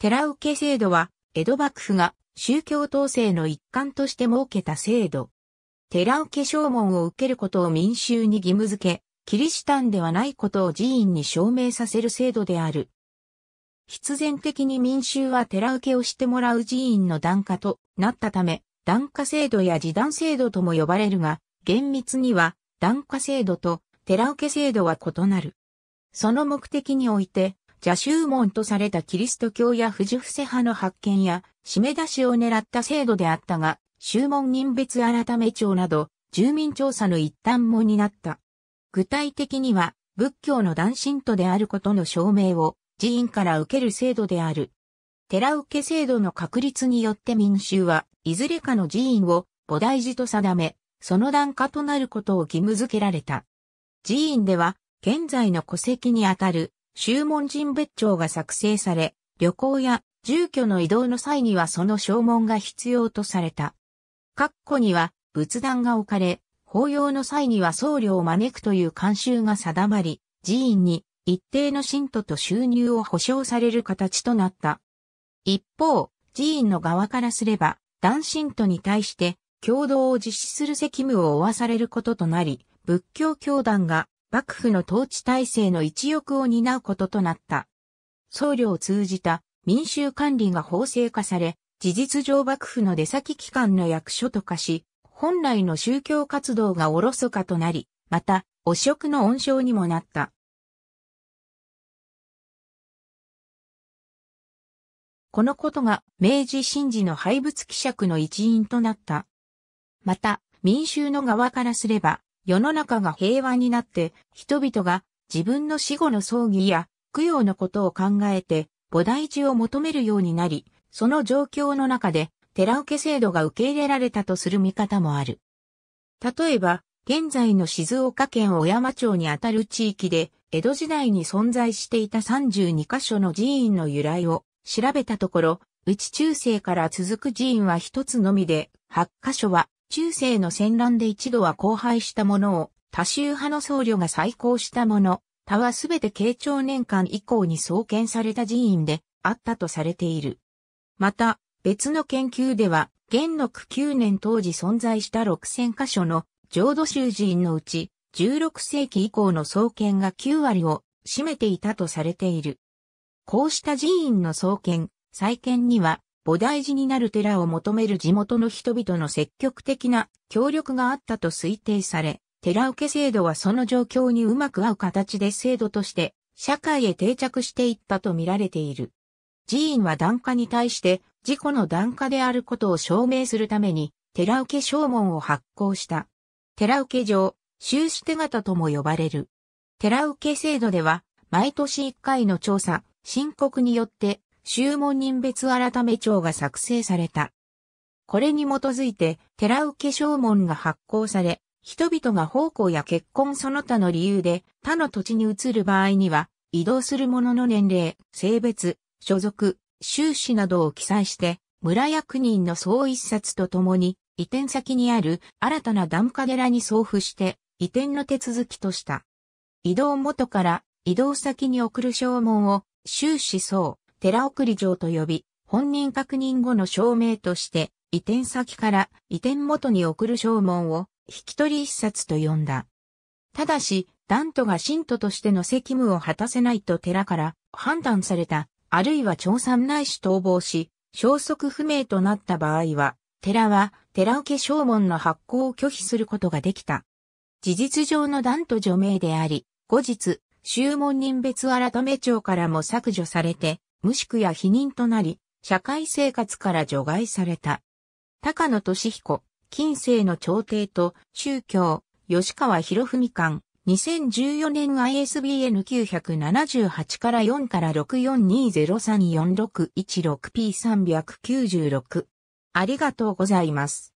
寺受け制度は、江戸幕府が宗教統制の一環として設けた制度。寺受け証文を受けることを民衆に義務付け、キリシタンではないことを寺院に証明させる制度である。必然的に民衆は寺受けをしてもらう寺院の段下となったため、段下制度や時段制度とも呼ばれるが、厳密には段下制度と寺受け制度は異なる。その目的において、邪宗門とされたキリスト教や藤伏派の発見や、締め出しを狙った制度であったが、宗門人別改め庁など、住民調査の一端も担った。具体的には、仏教の断信徒であることの証明を寺院から受ける制度である。寺受け制度の確立によって民衆はいずれかの寺院を菩提寺と定め、その段下となることを義務付けられた。寺院では現在の戸籍にあたる修門人別帳が作成され、旅行や住居の移動の際にはその証文が必要とされた。括弧には仏壇が置かれ、法要の際には僧侶を招くという慣習が定まり、寺院に一定の信徒と収入を保障される形となった。一方、寺院の側からすれば、男信徒に対して、共同を実施する責務を負わされることとなり、仏教教団が幕府の統治体制の一翼を担うこととなった。僧侶を通じた民衆管理が法制化され、事実上幕府の出先機関の役所と化し、本来の宗教活動がおろそかとなり、また、汚職の温床にもなった。このことが明治神事の廃仏希釈の一因となった。また、民衆の側からすれば、世の中が平和になって人々が自分の死後の葬儀や供養のことを考えて菩提寺を求めるようになり、その状況の中で寺受け制度が受け入れられたとする見方もある。例えば、現在の静岡県小山町にあたる地域で、江戸時代に存在していた32カ所の寺院の由来を調べたところ、内中世から続く寺院は一つのみで、8カ所は中世の戦乱で一度は荒廃したものを、多州派の僧侶が再興したもの、他はすべて慶長年間以降に創建された寺院であったとされている。また、別の研究では、元禄9年当時存在した6000箇所の浄土宗寺院のうち、16世紀以降の創建が9割を占めていたとされている。こうした寺院の創建、再建には菩提寺になる寺を求める地元の人々の積極的な協力があったと推定され、寺受け制度はその状況にうまく合う形で制度として社会へ定着していったと見られている。寺院は檀家に対して自己の檀家であることを証明するために寺受け証文を発行した。寺受け上、修士手形とも呼ばれる。寺受け制度では毎年1回の調査、申告によって宗文人別改め帳が作成された。これに基づいて、寺受け証門が発行され、人々が奉公や結婚その他の理由で他の土地に移る場合には、移動する者の年齢、性別、所属、収支などを記載して、村役人の総一冊とともに、移転先にある新たな檀家寺に送付して、移転の手続きとした。移動元から移動先に送る証文を、収支総、寺送り場と呼び、本人確認後の証明として、移転先から移転元に送る証文を、引き取り一冊と呼んだ。ただし、ダントが信徒としての責務を果たせないと寺から判断された、あるいは調査内し逃亡し、消息不明となった場合は、寺は寺受け証文の発行を拒否することができた。事実上のダント除名であり、後日、宗門人別改め庁からも削除されて、無宿や否認となり、社会生活から除外された。高野俊彦、近世の朝廷と宗教、吉川博文館、2014年 ISBN 978から4から6 4 2 0 3 4 6 1 6 p 3 9 6ありがとうございます。